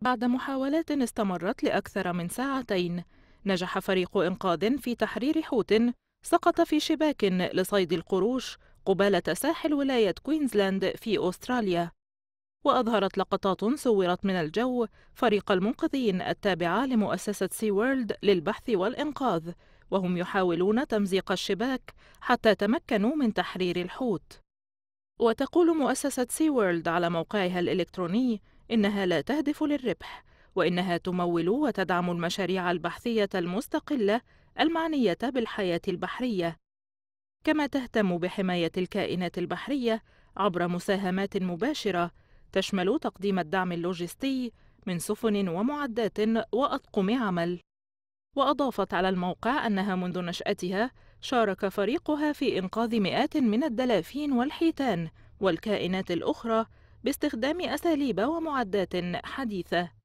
بعد محاولات استمرت لأكثر من ساعتين نجح فريق إنقاذ في تحرير حوت سقط في شباك لصيد القروش قبالة ساحل ولاية كوينزلاند في أستراليا وأظهرت لقطات صورت من الجو فريق المنقذين التابعة لمؤسسة سي وورلد للبحث والإنقاذ وهم يحاولون تمزيق الشباك حتى تمكنوا من تحرير الحوت وتقول مؤسسة سي وورلد على موقعها الإلكتروني إنها لا تهدف للربح وإنها تمول وتدعم المشاريع البحثية المستقلة المعنية بالحياة البحرية كما تهتم بحماية الكائنات البحرية عبر مساهمات مباشرة تشمل تقديم الدعم اللوجستي من سفن ومعدات وأطقم عمل وأضافت على الموقع أنها منذ نشأتها شارك فريقها في إنقاذ مئات من الدلافين والحيتان والكائنات الأخرى باستخدام أساليب ومعدات حديثة